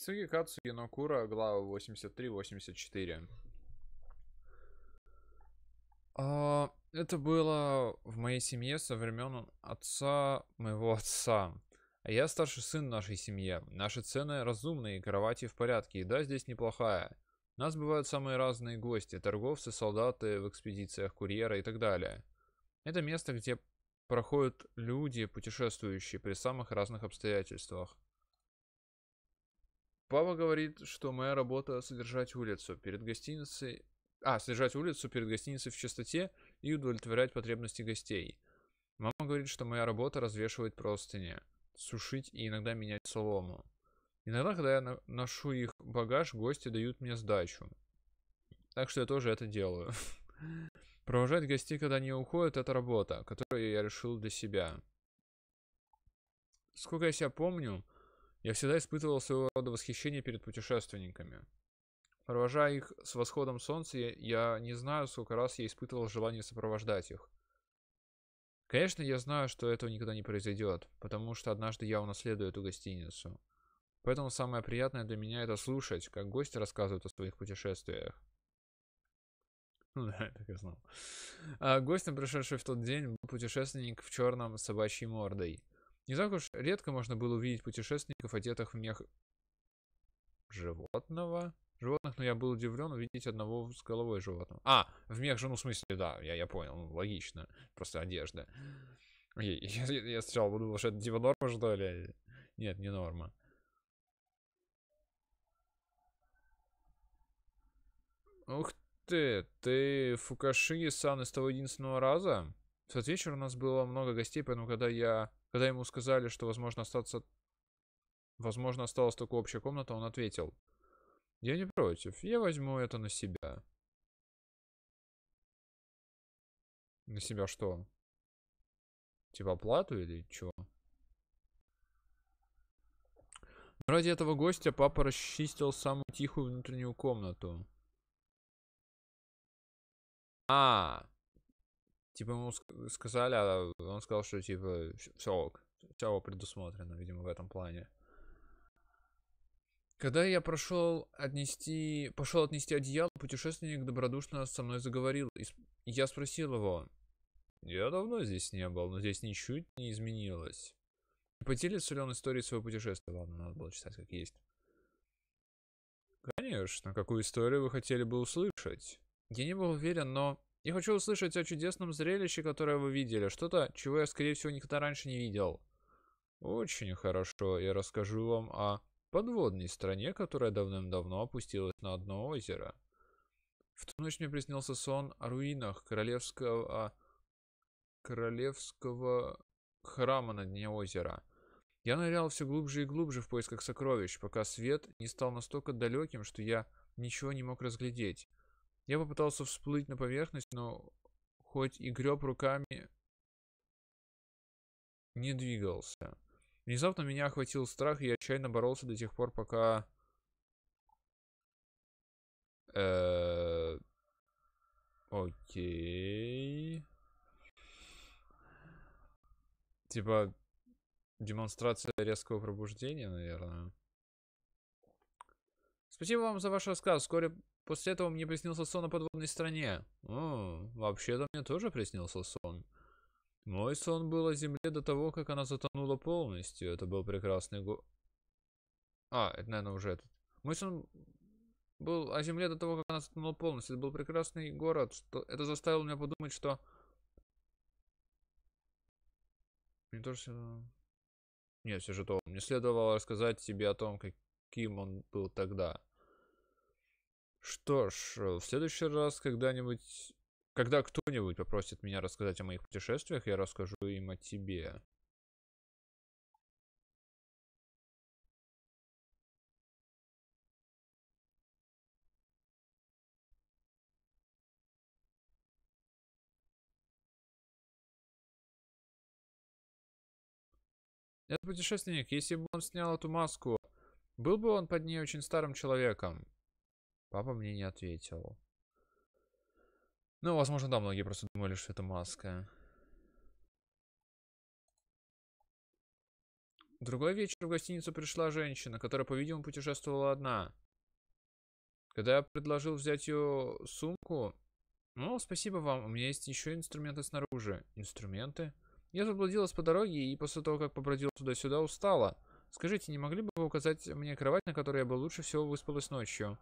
Кицуги Кацу Янокура, глава 83-84. А, это было в моей семье со времен отца моего отца. А я старший сын нашей семьи. Наши цены разумные, кровати в порядке, еда здесь неплохая. У нас бывают самые разные гости, торговцы, солдаты в экспедициях, курьеры и так далее. Это место, где проходят люди, путешествующие при самых разных обстоятельствах. Папа говорит, что моя работа содержать улицу перед гостиницей... А, содержать улицу перед гостиницей в чистоте и удовлетворять потребности гостей. Мама говорит, что моя работа развешивать простыни, сушить и иногда менять солому. Иногда, когда я ношу их багаж, гости дают мне сдачу. Так что я тоже это делаю. Провожать гостей, когда они уходят, это работа, которую я решил для себя. Сколько я себя помню, я всегда испытывал своего рода восхищение перед путешественниками. Провожая их с восходом солнца, я не знаю, сколько раз я испытывал желание сопровождать их. Конечно, я знаю, что этого никогда не произойдет, потому что однажды я унаследую эту гостиницу. Поэтому самое приятное для меня это слушать, как гости рассказывают о своих путешествиях. Ну да, так я знал. А гостем, пришедший в тот день, был путешественник в черном с собачьей мордой. Не так уж редко можно было увидеть путешественников, одетых в мех животного. Животных, но ну, я был удивлен увидеть одного с головой животного. А, в мех же, ну, в смысле, да, я, я понял, ну, логично. Просто одежда. Я, я, я сначала подумал, что это типа норма, что ли? Нет, не норма. Ух ты, ты Фукаши Сан из того единственного раза? В тот вечер у нас было много гостей, поэтому когда я когда ему сказали, что возможно остаться... Возможно, осталась только общая комната, он ответил. Я не против, я возьму это на себя. На себя что? Типа плату или чего? Но ради этого гостя папа расчистил самую тихую внутреннюю комнату. А, Типа ему сказали, а он сказал, что типа все ок, все предусмотрено, видимо, в этом плане. Когда я прошел отнести, пошел отнести одеяло, путешественник добродушно со мной заговорил. И я спросил его, я давно здесь не был, но здесь ничуть не изменилось. Поделится ли он историей своего путешествия? Ладно, надо было читать как есть. Конечно, какую историю вы хотели бы услышать? Я не был уверен, но и хочу услышать о чудесном зрелище, которое вы видели. Что-то, чего я, скорее всего, никогда раньше не видел. Очень хорошо. Я расскажу вам о подводной стране, которая давным-давно опустилась на одно озеро. В ту ночь мне приснился сон о руинах королевского... А, королевского храма на дне озера. Я нырял все глубже и глубже в поисках сокровищ, пока свет не стал настолько далеким, что я ничего не мог разглядеть. Я попытался всплыть на поверхность, но хоть и греб руками, не двигался. Внезапно меня охватил страх, и я отчаянно боролся до тех пор, пока... Э, окей. Типа демонстрация резкого пробуждения, наверное. Спасибо вам за ваш рассказ. Вскоре после этого мне приснился сон о подводной стране. вообще-то мне тоже приснился сон. Мой сон был о земле до того, как она затонула полностью. Это был прекрасный го... А, это, наверное, уже этот. Мой сон был о земле до того, как она затонула полностью. Это был прекрасный город. Что... Это заставило меня подумать, что... Не то, Нет, все же то. Мне следовало рассказать тебе о том, каким он был тогда. Что ж, э, в следующий раз когда-нибудь... Когда кто-нибудь попросит меня рассказать о моих путешествиях, я расскажу им о тебе. Этот путешественник, если бы он снял эту маску, был бы он под ней очень старым человеком. Папа мне не ответил. Ну, возможно, да, многие просто думали, что это маска. Другой вечер в гостиницу пришла женщина, которая, по-видимому, путешествовала одна. Когда я предложил взять ее сумку... Ну, спасибо вам, у меня есть еще инструменты снаружи. Инструменты? Я заблудилась по дороге и после того, как побродила туда-сюда, устала. Скажите, не могли бы вы указать мне кровать, на которой я бы лучше всего выспалась ночью?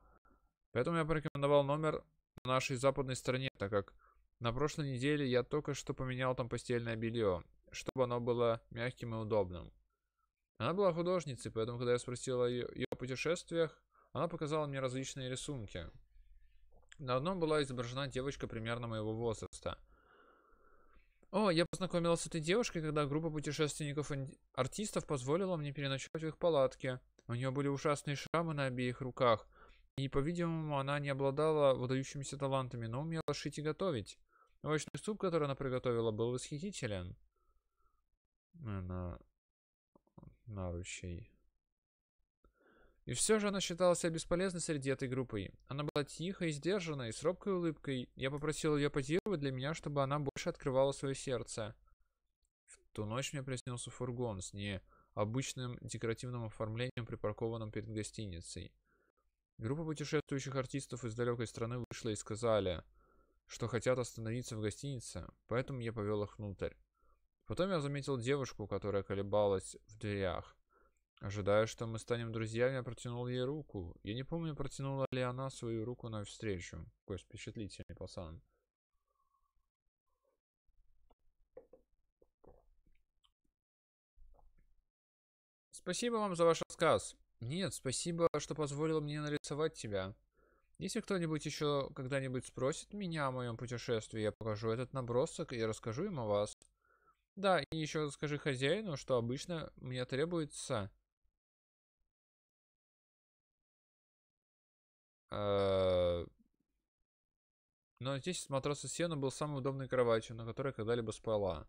Поэтому я порекомендовал номер в нашей западной стране, так как на прошлой неделе я только что поменял там постельное белье, чтобы оно было мягким и удобным. Она была художницей, поэтому, когда я спросил о ее, ее путешествиях, она показала мне различные рисунки. На одном была изображена девочка примерно моего возраста. О, я познакомился с этой девушкой, когда группа путешественников-артистов позволила мне переночевать в их палатке. У нее были ужасные шрамы на обеих руках, и, по-видимому, она не обладала выдающимися талантами, но умела шить и готовить. Овощный суп, который она приготовила, был восхитителен. Она... Наручей. И все же она считала себя бесполезной среди этой группы. Она была тихой, сдержанной, с робкой улыбкой. Я попросил ее позировать для меня, чтобы она больше открывала свое сердце. В ту ночь мне приснился фургон с необычным декоративным оформлением, припаркованным перед гостиницей. Группа путешествующих артистов из далекой страны вышла и сказали, что хотят остановиться в гостинице, поэтому я повел их внутрь. Потом я заметил девушку, которая колебалась в дверях. Ожидая, что мы станем друзьями, я протянул ей руку. Я не помню, протянула ли она свою руку навстречу. Какой впечатлительный пацан. Спасибо вам за ваш рассказ. Нет, спасибо, что позволил мне нарисовать тебя. Если кто-нибудь еще когда-нибудь спросит меня о моем путешествии, я покажу этот набросок и расскажу им о вас. Да, и еще скажи хозяину, что обычно мне требуется... Э, но здесь матроса Сена был самой удобной кроватью, на которой когда-либо спала.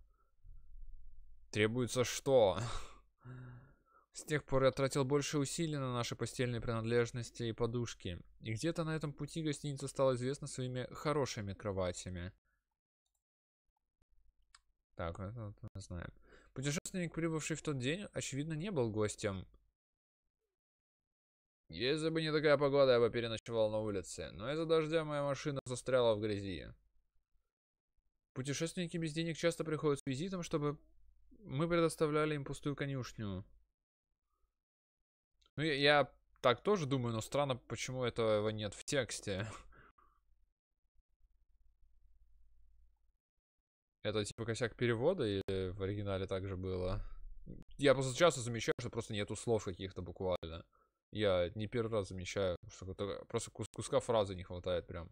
Требуется что? С тех пор я тратил больше усилий на наши постельные принадлежности и подушки. И где-то на этом пути гостиница стала известна своими хорошими кроватями. Так, это вот мы знаем. Путешественник, прибывший в тот день, очевидно, не был гостем. Если бы не такая погода, я бы переночевал на улице. Но из-за дождя моя машина застряла в грязи. Путешественники без денег часто приходят с визитом, чтобы мы предоставляли им пустую конюшню. Ну, я, я так тоже думаю, но странно, почему этого нет в тексте. Это типа косяк перевода или в оригинале также было? Я просто часто замечаю, что просто нету слов каких-то буквально. Я не первый раз замечаю, что просто кус куска фразы не хватает прям.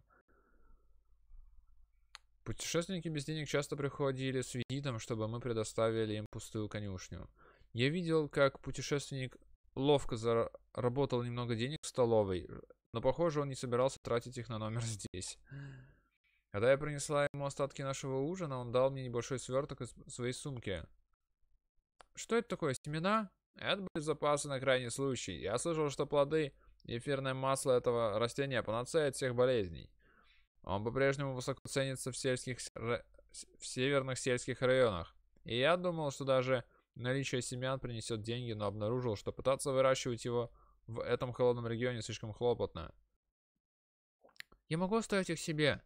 Путешественники без денег часто приходили с визитом, чтобы мы предоставили им пустую конюшню. Я видел, как путешественник ловко заработал немного денег в столовой, но похоже он не собирался тратить их на номер здесь. Когда я принесла ему остатки нашего ужина, он дал мне небольшой сверток из своей сумки. Что это такое, семена? Это были запасы на крайний случай. Я слышал, что плоды и эфирное масло этого растения панацея от всех болезней. Он по-прежнему высоко ценится в, сельских, в северных сельских районах. И я думал, что даже Наличие семян принесет деньги, но обнаружил, что пытаться выращивать его в этом холодном регионе слишком хлопотно. Я могу оставить их себе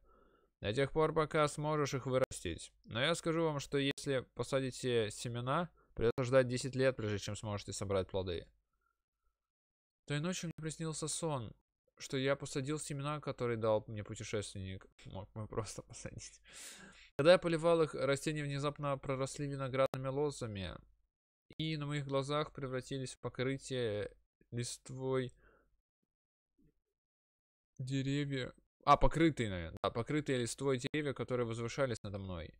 до тех пор, пока сможешь их вырастить. Но я скажу вам, что если посадите семена, придется ждать 10 лет, прежде чем сможете собрать плоды. Той ночью мне приснился сон, что я посадил семена, которые дал мне путешественник. Мог мы просто посадить. Когда я поливал их, растения внезапно проросли виноградными лозами и на моих глазах превратились в покрытие листвой деревья. А, покрытые, наверное. Да, покрытые листвой деревья, которые возвышались надо мной.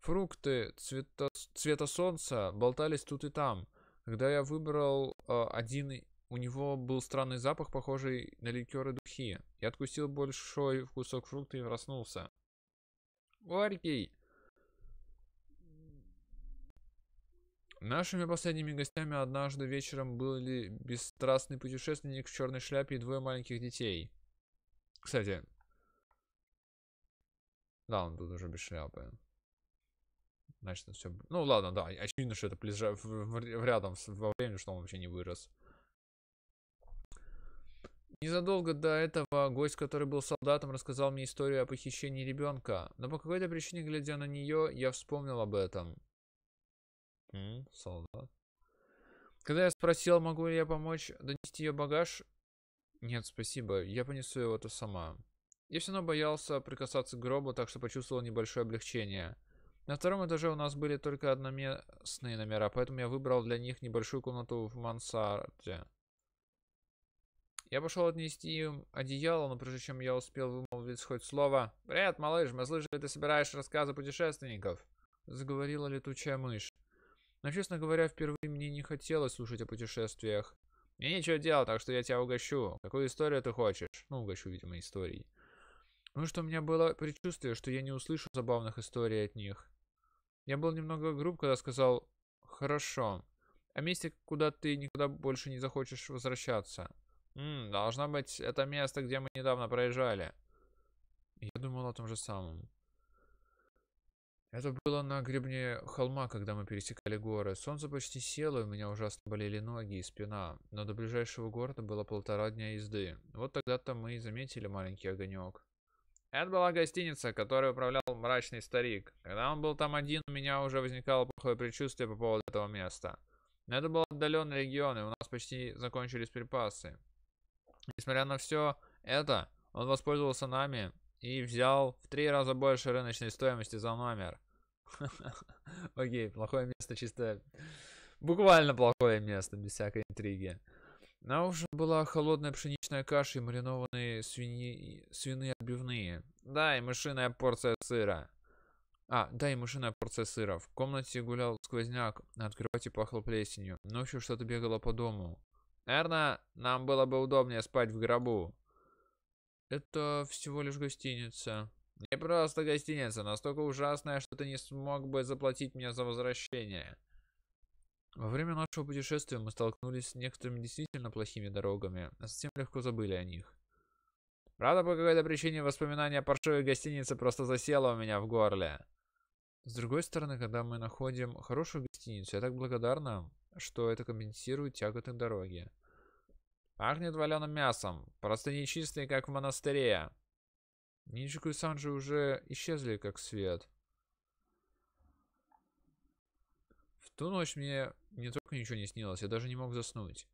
Фрукты цвета, цвета солнца болтались тут и там. Когда я выбрал э, один, у него был странный запах, похожий на ликеры духи. Я откусил большой кусок фрукта и проснулся. Горький! Нашими последними гостями однажды вечером были бесстрастный путешественник в черной шляпе и двое маленьких детей. Кстати. Да, он тут уже без шляпы. Значит, все... Ну ладно, да, очевидно, что это плежа... в... в... рядом с... во времени, что он вообще не вырос. Незадолго до этого гость, который был солдатом, рассказал мне историю о похищении ребенка. Но по какой-то причине, глядя на нее, я вспомнил об этом. Угу, солдат. Когда я спросил, могу ли я помочь донести ее багаж, нет, спасибо, я понесу его то сама. Я все равно боялся прикасаться к гробу, так что почувствовал небольшое облегчение. На втором этаже у нас были только одноместные номера, поэтому я выбрал для них небольшую комнату в мансарде. Я пошел отнести им одеяло, но прежде чем я успел вымолвить хоть слово «Привет, малыш, мы слышали, ты собираешь рассказы путешественников», заговорила летучая мышь. Но, честно говоря, впервые мне не хотелось слушать о путешествиях. Я нечего делал, так что я тебя угощу. Какую историю ты хочешь? Ну, угощу, видимо, истории. Ну что, у меня было предчувствие, что я не услышу забавных историй от них. Я был немного груб, когда сказал «Хорошо». А месте, куда ты никогда больше не захочешь возвращаться. Ммм, должно быть, это место, где мы недавно проезжали. Я думал о том же самом. Это было на гребне холма, когда мы пересекали горы. Солнце почти село, у меня ужасно болели ноги и спина, но до ближайшего города было полтора дня езды. Вот тогда-то мы и заметили маленький огонек. Это была гостиница, которой управлял мрачный старик. Когда он был там один, у меня уже возникало плохое предчувствие по поводу этого места. Но это был отдаленный регион, и у нас почти закончились припасы. Несмотря на все это, он воспользовался нами и взял в три раза больше рыночной стоимости за номер. Окей, плохое место, чисто... Буквально плохое место, без всякой интриги. На ужин была холодная пшеничная каша и маринованные свиньи... свиные отбивные. Да, и мышиная порция сыра. А, да, и мышиная порция сыра. В комнате гулял сквозняк, от кровати пахло плесенью. Ночью что-то бегало по дому. Наверное, нам было бы удобнее спать в гробу. Это всего лишь гостиница. Не просто гостиница, настолько ужасная, что ты не смог бы заплатить мне за возвращение. Во время нашего путешествия мы столкнулись с некоторыми действительно плохими дорогами, а совсем легко забыли о них. Правда, по какой-то причине воспоминания о паршивой гостинице просто засело у меня в горле. С другой стороны, когда мы находим хорошую гостиницу, я так благодарна, что это компенсирует тяготы дороги. Пахнет валеным мясом. Простыни чистые, как в монастыре. Нинджику и Санджи уже исчезли, как свет. В ту ночь мне не только ничего не снилось, я даже не мог заснуть.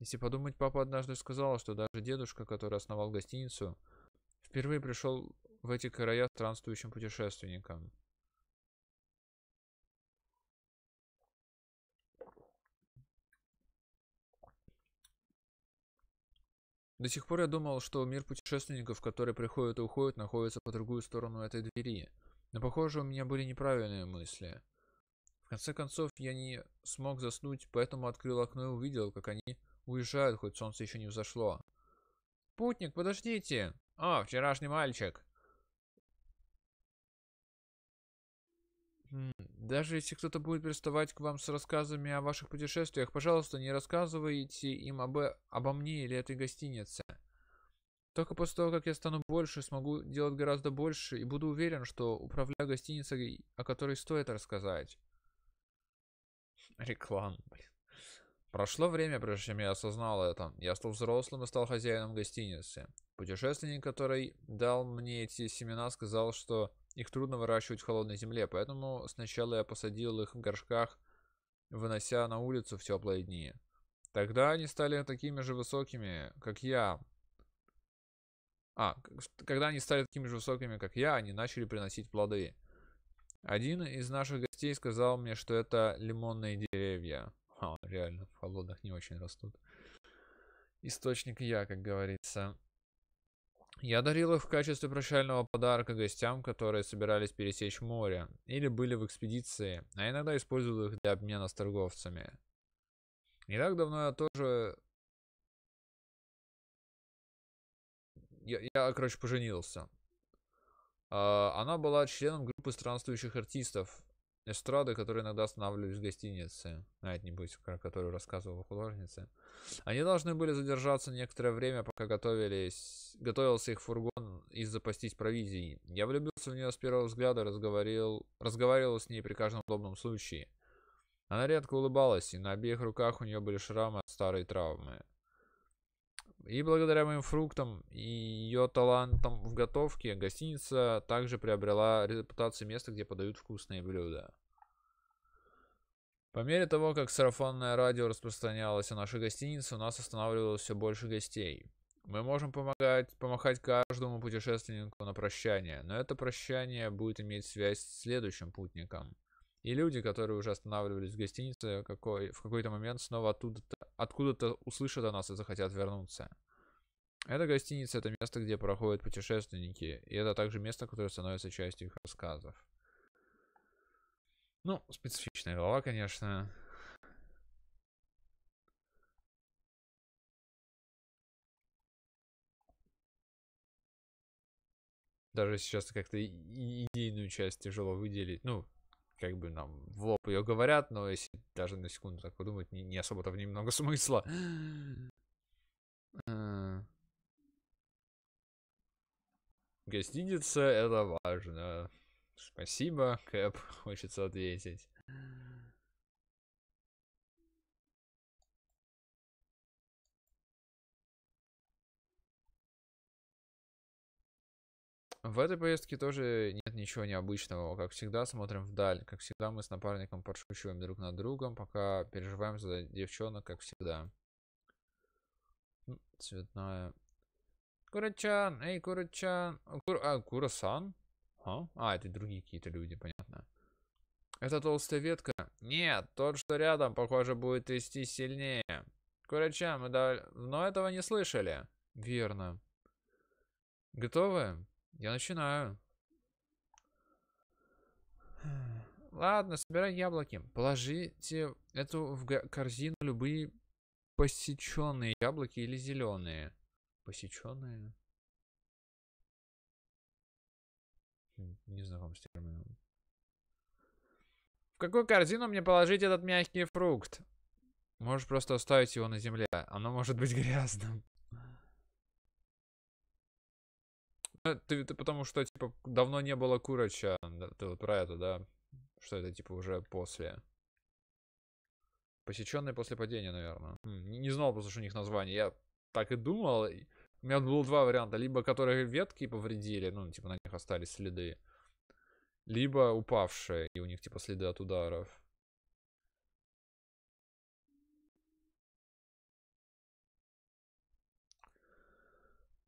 Если подумать, папа однажды сказал, что даже дедушка, который основал гостиницу, впервые пришел в эти края странствующим путешественником. До сих пор я думал, что мир путешественников, которые приходят и уходят, находится по другую сторону этой двери. Но, похоже, у меня были неправильные мысли. В конце концов, я не смог заснуть, поэтому открыл окно и увидел, как они уезжают, хоть солнце еще не взошло. «Путник, подождите!» «О, вчерашний мальчик!» Даже если кто-то будет приставать к вам с рассказами о ваших путешествиях, пожалуйста, не рассказывайте им об, обо мне или этой гостинице. Только после того, как я стану больше, смогу делать гораздо больше и буду уверен, что управляю гостиницей, о которой стоит рассказать. Реклама, блин. Прошло время, прежде чем я осознал это. Я стал взрослым и стал хозяином гостиницы. Путешественник, который дал мне эти семена, сказал, что их трудно выращивать в холодной земле, поэтому сначала я посадил их в горшках, вынося на улицу в теплые дни. Тогда они стали такими же высокими, как я. А, когда они стали такими же высокими, как я, они начали приносить плоды. Один из наших гостей сказал мне, что это лимонные деревья. А, реально, в холодных не очень растут. Источник я, как говорится. Я дарил их в качестве прощального подарка гостям, которые собирались пересечь море или были в экспедиции, а иногда использовал их для обмена с торговцами. Не так давно я тоже... Я, я короче, поженился. А, она была членом группы странствующих артистов, эстрады, которые иногда останавливались в гостинице, а это небось, про которую рассказывала художница. Они должны были задержаться некоторое время, пока готовились, готовился их фургон и запастись провизией. Я влюбился в нее с первого взгляда, разговаривал, разговаривал с ней при каждом удобном случае. Она редко улыбалась, и на обеих руках у нее были шрамы от старой травмы. И благодаря моим фруктам и ее талантам в готовке, гостиница также приобрела репутацию места, где подают вкусные блюда. По мере того, как сарафанное радио распространялось о нашей гостинице, у нас останавливалось все больше гостей. Мы можем помогать, помахать каждому путешественнику на прощание, но это прощание будет иметь связь с следующим путником. И люди, которые уже останавливались в гостинице, какой, в какой-то момент снова оттуда откуда-то услышат о нас и захотят вернуться. Эта гостиница — это место, где проходят путешественники, и это также место, которое становится частью их рассказов. Ну, специфичная глава, конечно. Даже сейчас как-то идейную часть тяжело выделить. Ну, как бы нам в лоб ее говорят, но если даже на секунду так подумать, не, не особо-то в ней много смысла. Э. Гостиница — это важно. Спасибо, Кэп, хочется ответить. В этой поездке тоже нет ничего необычного. Как всегда, смотрим вдаль. Как всегда, мы с напарником подшучиваем друг над другом, пока переживаем за девчонок, как всегда. Цветная. Курачан, эй, Курачан. Кур... А, Курасан? А? а, это другие какие-то люди, понятно. Это толстая ветка? Нет, тот, что рядом, похоже, будет трясти сильнее. Курачан, мы давно этого не слышали. Верно. Готовы? Я начинаю. Ладно, собирай яблоки. Положите эту в корзину любые посеченные яблоки или зеленые. Посеченные? Не знаком с термином. В какую корзину мне положить этот мягкий фрукт? Можешь просто оставить его на земле. Оно может быть грязным. Ну, ты, ты потому что, типа, давно не было Курача. Ты вот про это, да? Что это, типа, уже после. Посеченные после падения, наверное. Не, не знал просто, что у них название. Я так и думал. У меня было два варианта. Либо которые ветки повредили, ну, типа, на них остались следы. Либо упавшие, и у них, типа, следы от ударов.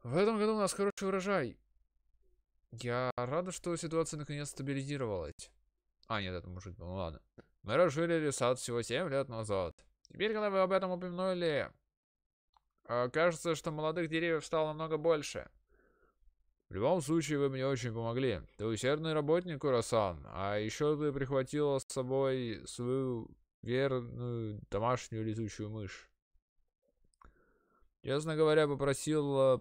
В этом году у нас хороший урожай. Я рада, что ситуация наконец стабилизировалась. А, нет, это мужик был, ну ладно. Мы разжили сад всего 7 лет назад. Теперь, когда вы об этом упомянули, э, кажется, что молодых деревьев стало намного больше. В любом случае, вы мне очень помогли. Ты усердный работник, Курасан. А еще ты прихватила с собой свою верную домашнюю летучую мышь. Честно говоря, попросила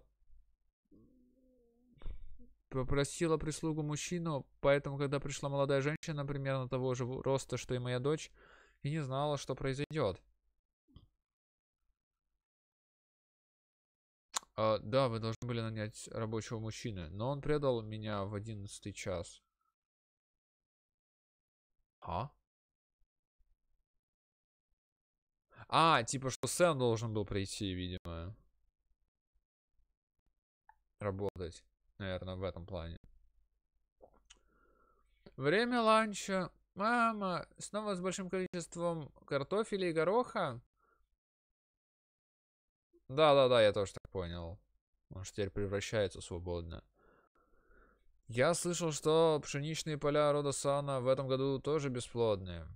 Попросила типа, прислугу мужчину, поэтому, когда пришла молодая женщина, примерно того же роста, что и моя дочь, и не знала, что произойдет. А, да, вы должны были нанять рабочего мужчины, но он предал меня в одиннадцатый час. А? А, типа, что Сэм должен был прийти, видимо. Работать наверное, в этом плане. Время ланча. Мама, снова с большим количеством картофеля и гороха? Да-да-да, я тоже так понял. Он же теперь превращается свободно. Я слышал, что пшеничные поля рода Сана в этом году тоже бесплодные.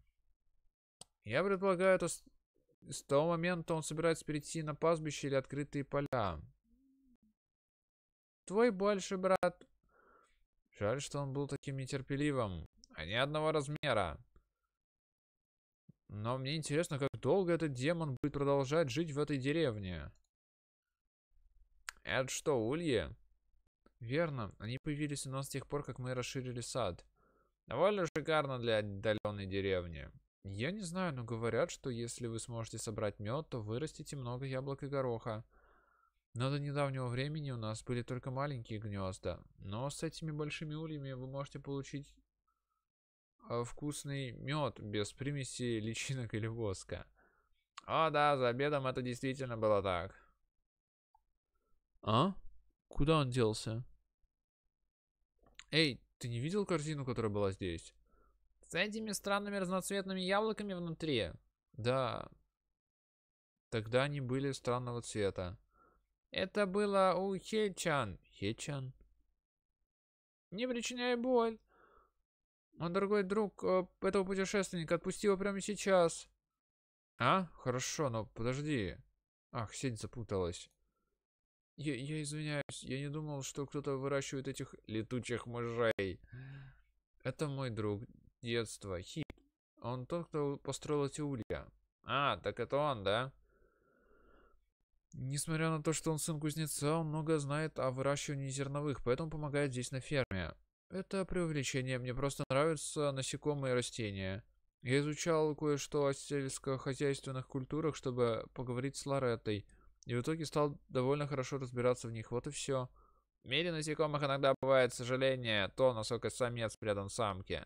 Я предполагаю, это с, с того момента он собирается перейти на пастбище или открытые поля. Твой больше, брат. Жаль, что он был таким нетерпеливым. Они а одного размера. Но мне интересно, как долго этот демон будет продолжать жить в этой деревне. Это что, ульи? Верно, они появились у нас с тех пор, как мы расширили сад. Довольно шикарно для отдаленной деревни. Я не знаю, но говорят, что если вы сможете собрать мед, то вырастите много яблок и гороха. Но до недавнего времени у нас были только маленькие гнезда. Но с этими большими ульями вы можете получить а, вкусный мед без примеси личинок или воска. А да, за обедом это действительно было так. А? Куда он делся? Эй, ты не видел корзину, которая была здесь? С этими странными разноцветными яблоками внутри? Да. Тогда они были странного цвета. Это было у Хечан. Хечан? Не причиняй боль. А другой друг э, этого путешественника отпустил прямо сейчас. А? Хорошо, но подожди. Ах, сеть запуталась. Я, я извиняюсь, я не думал, что кто-то выращивает этих летучих мышей. Это мой друг детства, Хип. Он тот, кто построил эти улья. А, так это он, да? Несмотря на то, что он сын кузнеца, он много знает о выращивании зерновых, поэтому помогает здесь на ферме. Это преувеличение, мне просто нравятся насекомые и растения. Я изучал кое-что о сельскохозяйственных культурах, чтобы поговорить с Лоретой, и в итоге стал довольно хорошо разбираться в них, вот и все. В мире насекомых иногда бывает сожаление, то, насколько самец предан самке.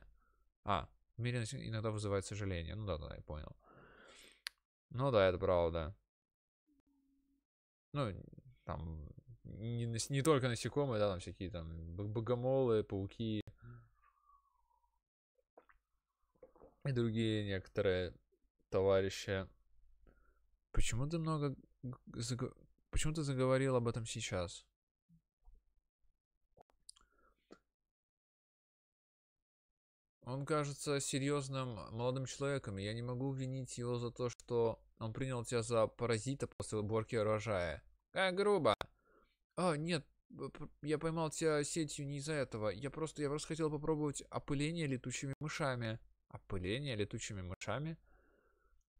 А, в мире иногда вызывает сожаление. Ну да, да, я понял. Ну да, это правда. Ну, там, не, не только насекомые, да, там всякие там богомолы, пауки и другие некоторые товарищи. Почему ты много... Почему ты заговорил об этом сейчас? Он кажется серьезным молодым человеком, я не могу винить его за то, что он принял тебя за паразита после уборки урожая. Как грубо. А, нет, я поймал тебя сетью не из-за этого. Я просто, я просто хотел попробовать опыление летучими мышами. Опыление летучими мышами?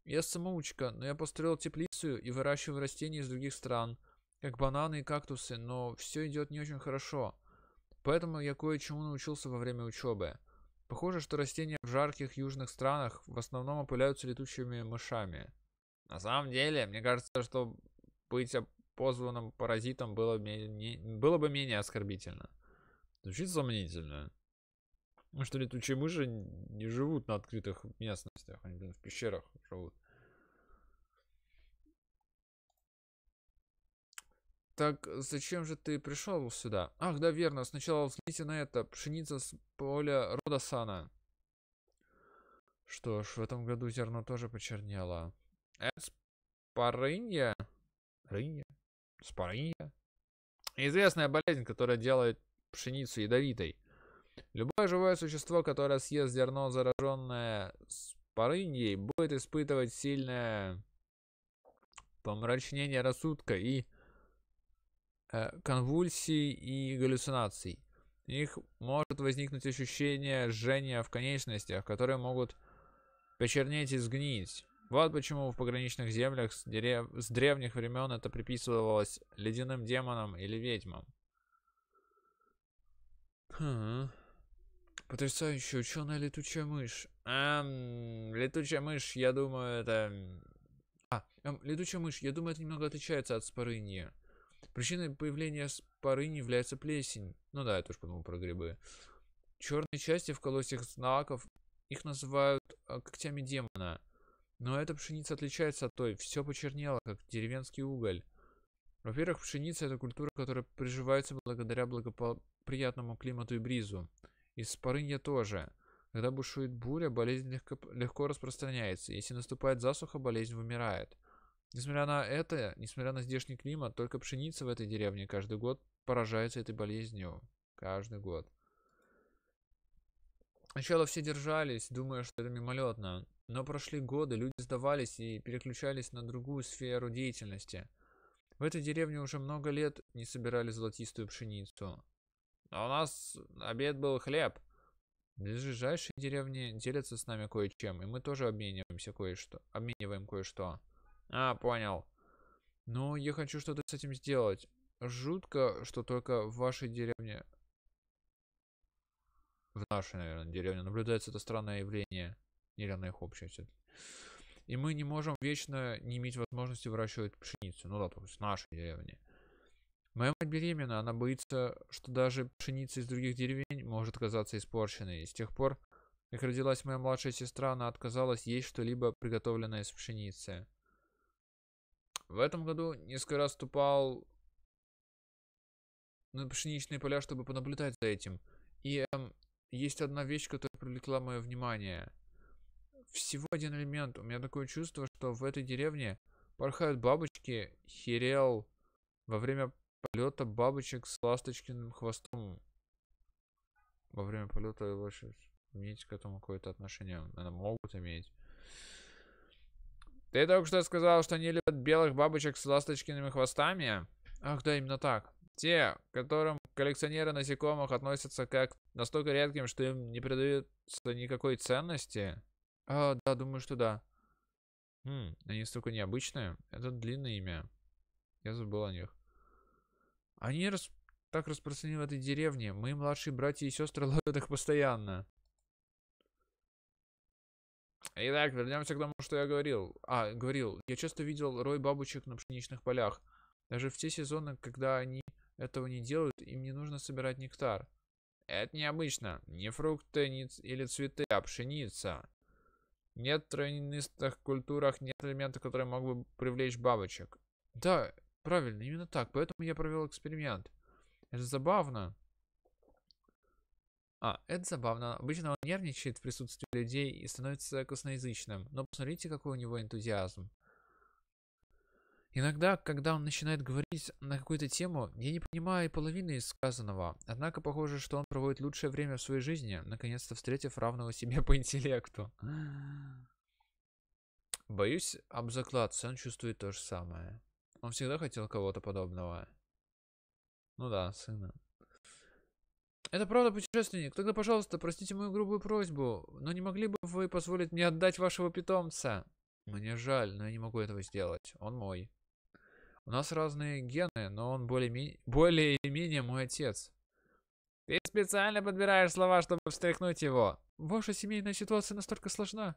Я самоучка, но я построил теплицу и выращиваю растения из других стран, как бананы и кактусы, но все идет не очень хорошо. Поэтому я кое-чему научился во время учебы. Похоже, что растения в жарких южных странах в основном опыляются летучими мышами. На самом деле, мне кажется, что быть позванным паразитом было, не, было бы менее оскорбительно. Звучит сомнительно. Ну что летучие мыши не живут на открытых местностях, они, блин, в пещерах живут. Так э, зачем же ты пришел сюда? Ах, да, верно. Сначала взгляните на это. Пшеница с поля Родосана. Что ж, в этом году зерно тоже почернело. Это Рынья? Спорынья? Известная болезнь, которая делает пшеницу ядовитой. Любое живое существо, которое съест зерно, зараженное спорыньей, будет испытывать сильное помрачнение рассудка и э, конвульсий и галлюцинаций. У них может возникнуть ощущение жжения в конечностях, которые могут почернеть и сгнить. Вот почему в пограничных землях с, дерев... с древних времен это приписывалось ледяным демонам или ведьмам. Хм. Потрясающая ученая летучая мышь. Эм, летучая мышь, я думаю, это... А, эм, летучая мышь, я думаю, это немного отличается от спорыния. Причиной появления спорыни является плесень. Ну да, я тоже подумал про грибы. Черные части в колосьях знаков, их называют э, когтями демона. Но эта пшеница отличается от той, все почернело, как деревенский уголь. Во-первых, пшеница – это культура, которая приживается благодаря благоприятному климату и бризу. И спорынья тоже. Когда бушует буря, болезнь легко, легко распространяется. Если наступает засуха, болезнь вымирает. Несмотря на это, несмотря на здешний климат, только пшеница в этой деревне каждый год поражается этой болезнью. Каждый год. Сначала все держались, думая, что это мимолетно, но прошли годы, люди сдавались и переключались на другую сферу деятельности. В этой деревне уже много лет не собирали золотистую пшеницу. А у нас обед был хлеб. Ближайшие деревни делятся с нами кое-чем, и мы тоже обмениваемся кое-что. Обмениваем кое-что. А, понял. Но ну, я хочу что-то с этим сделать. Жутко, что только в вашей деревне в нашей, наверное, деревне наблюдается это странное явление. Или на их общее И мы не можем вечно не иметь возможности выращивать пшеницу. Ну да, то есть в нашей деревне. Моя мать беременна, она боится, что даже пшеница из других деревень может оказаться испорченной. И с тех пор, как родилась моя младшая сестра, она отказалась есть что-либо приготовленное из пшеницы. В этом году несколько раз ступал на пшеничные поля, чтобы понаблюдать за этим. И эм, есть одна вещь, которая привлекла мое внимание. Всего один элемент. У меня такое чувство, что в этой деревне порхают бабочки херел во время полета бабочек с ласточкиным хвостом. Во время полета ваши имеете к этому какое-то отношение? Наверное, могут иметь. Ты только что сказал, что они любят белых бабочек с ласточкиными хвостами? Ах да, именно так. Те, которым Коллекционеры насекомых относятся как настолько редким, что им не придается никакой ценности. А, да, думаю, что да. Хм, они столько необычные. Это длинное имя. Я забыл о них. Они рас... так распространены в этой деревне. Мои младшие братья и сестры ловят их постоянно. Итак, вернемся к тому, что я говорил. А, говорил. Я часто видел рой бабочек на пшеничных полях. Даже в те сезоны, когда они этого не делают, им не нужно собирать нектар. Это необычно. Не фрукты не ц... или цветы, а пшеница. Нет в травянистых культурах нет элемента, который мог бы привлечь бабочек. Да, правильно, именно так. Поэтому я провел эксперимент. Это забавно. А, это забавно. Обычно он нервничает в присутствии людей и становится косноязычным. Но посмотрите, какой у него энтузиазм. Иногда, когда он начинает говорить на какую-то тему, я не понимаю и половины сказанного. Однако похоже, что он проводит лучшее время в своей жизни, наконец-то встретив равного себе по интеллекту. Боюсь об заклад, Сэн чувствует то же самое. Он всегда хотел кого-то подобного. Ну да, сына. Это правда, путешественник. Тогда, пожалуйста, простите мою грубую просьбу, но не могли бы вы позволить мне отдать вашего питомца? Мне жаль, но я не могу этого сделать. Он мой. У нас разные гены, но он более-менее или мой отец. Ты специально подбираешь слова, чтобы встряхнуть его. Ваша семейная ситуация настолько сложна.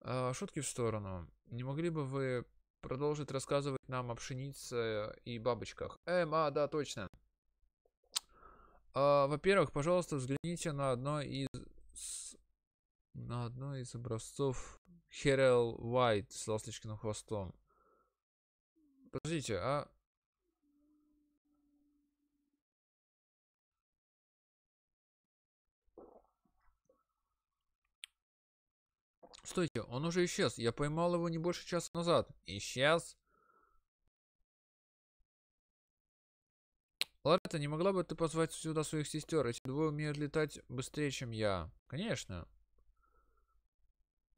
А, шутки в сторону. Не могли бы вы продолжить рассказывать нам о пшенице и бабочках? Эм, а, да, точно. А, во-первых, пожалуйста, взгляните на одно из... На одно из образцов Херел Уайт с ласточкиным хвостом. Подождите, а... Стойте, он уже исчез. Я поймал его не больше часа назад. Исчез? Ларета, не могла бы ты позвать сюда своих сестер? Эти двое умеют летать быстрее, чем я. Конечно.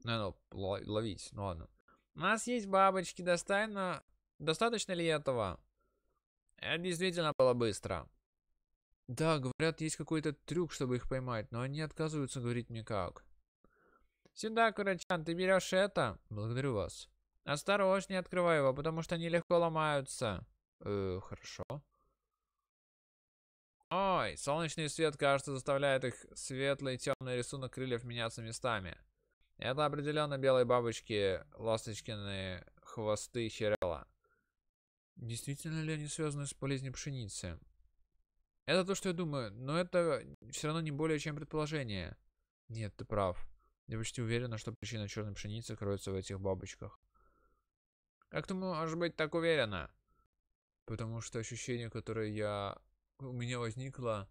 Надо ловить, ну ладно. У нас есть бабочки, достань на Достаточно ли этого? Это действительно было быстро. Да, говорят, есть какой-то трюк, чтобы их поймать, но они отказываются говорить мне как. Сюда, Курачан, ты берешь это? Благодарю вас. Осторожнее открывай его, потому что они легко ломаются. Э, хорошо. Ой, солнечный свет, кажется, заставляет их светлый темный рисунок крыльев меняться местами. Это определенно белые бабочки, ласточкины хвосты Хирела. Действительно ли они связаны с болезнью пшеницы? Это то, что я думаю, но это все равно не более чем предположение. Нет, ты прав. Я почти уверена, что причина черной пшеницы кроется в этих бабочках. Как ты можешь быть так уверена? Потому что ощущение, которое я... у меня возникло,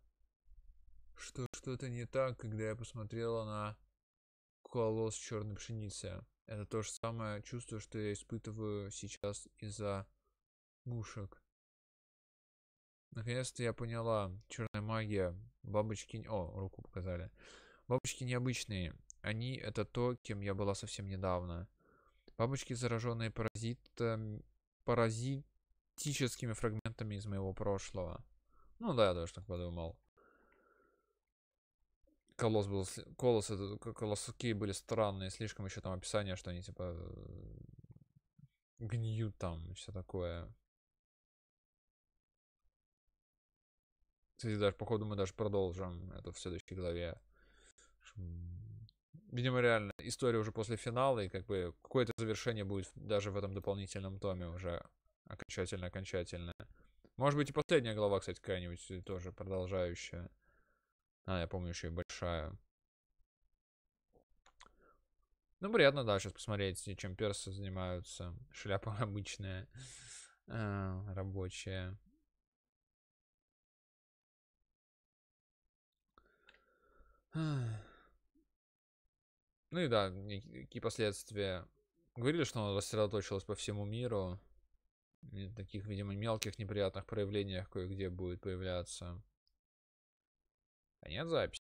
что что-то не так, когда я посмотрела на колосс черной пшеницы. Это то же самое чувство, что я испытываю сейчас из-за Гушек. Наконец-то я поняла. Черная магия. Бабочки... О, руку показали. Бабочки необычные. Они — это то, кем я была совсем недавно. Бабочки, зараженные паразит паразитическими фрагментами из моего прошлого. Ну да, я тоже так подумал. Колос был... Колос... Колоски были странные. Слишком еще там описание, что они типа э, гниют там, все такое. Кстати, даже, походу, мы даже продолжим это в следующей главе. Видимо, реально, история уже после финала, и как бы какое-то завершение будет даже в этом дополнительном томе уже окончательно-окончательно. Может быть, и последняя глава, кстати, какая-нибудь э, тоже продолжающая. А, я помню, еще и большая. Ну, приятно, да, сейчас посмотреть, чем персы занимаются. Шляпа обычная, а, рабочая. Ну и да, какие последствия. Говорили, что он рассредоточилось по всему миру. И таких, видимо, мелких неприятных проявлениях кое-где будет появляться. А нет записи.